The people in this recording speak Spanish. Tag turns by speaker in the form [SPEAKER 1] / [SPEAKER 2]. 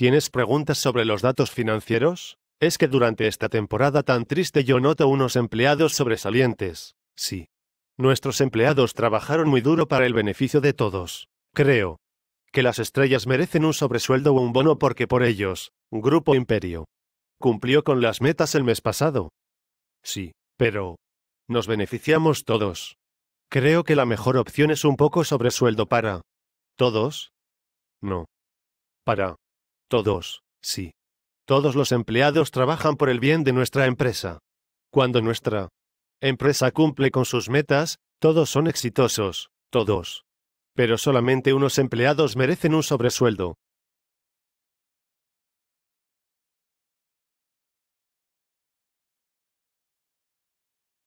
[SPEAKER 1] ¿Tienes preguntas sobre los datos financieros? Es que durante esta temporada tan triste yo noto unos empleados sobresalientes. Sí. Nuestros empleados trabajaron muy duro para el beneficio de todos. Creo. Que las estrellas merecen un sobresueldo o un bono porque por ellos, Grupo Imperio. Cumplió con las metas el mes pasado. Sí, pero... Nos beneficiamos todos. Creo que la mejor opción es un poco sobresueldo para... ¿Todos? No. Para... Todos, sí. Todos los empleados trabajan por el bien de nuestra empresa. Cuando nuestra empresa cumple con sus metas, todos son exitosos, todos. Pero solamente unos empleados merecen un sobresueldo,